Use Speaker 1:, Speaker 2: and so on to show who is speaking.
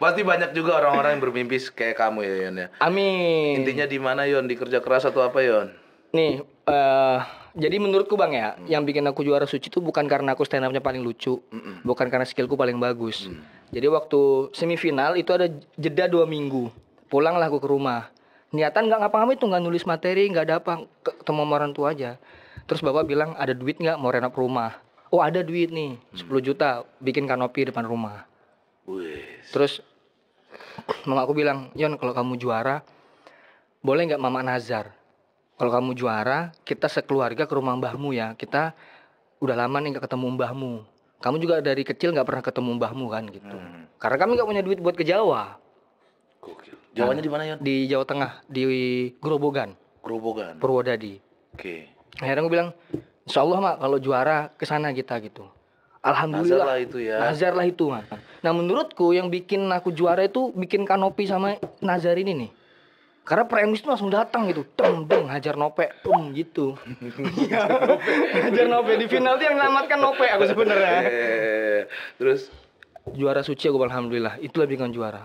Speaker 1: Pasti banyak juga orang-orang yang bermimpi kayak kamu ya Yon ya. Amin. Intinya di mana Yon? Di kerja keras atau apa Yon? Nih, uh, jadi menurutku bang ya, hmm. yang bikin aku juara suci itu bukan karena aku stand upnya paling lucu, hmm. bukan karena skillku paling bagus. Hmm. Jadi waktu semifinal itu ada jeda dua minggu, pulanglah aku ke rumah. Niatan nggak ngapa-ngapain itu nggak nulis materi, nggak ada apa, ketemu orang tua aja. Terus bapak bilang ada duit nggak mau renov rumah? Oh ada duit nih, 10 mm. juta, bikin kanopi depan rumah. Wih. Terus mama aku bilang Yon kalau kamu juara boleh nggak mama nazar kalau kamu juara kita sekeluarga ke rumah mbahmu ya kita udah lama nih nggak ketemu mbahmu kamu juga dari kecil nggak pernah ketemu mbahmu kan gitu hmm. karena kami nggak punya duit buat ke Jawa Gokil. Jawanya di mana Yon di Jawa Tengah di Grobogan Grobogan Purwodadi oke okay. akhirnya aku bilang Insya Allah mak kalau juara ke sana kita gitu Alhamdulillah nazar lah itu ya nazar lah itu mak Nah menurutku yang bikin aku juara itu bikin Kanopi sama Nazar ini nih. Karena premis itu langsung datang gitu, teng deng hajar nope, um gitu. Iya. hajar nope di final tuh yang menyelamatkan nope aku sebenernya iya, iya, Terus juara suci aku alhamdulillah, lebih kan juara.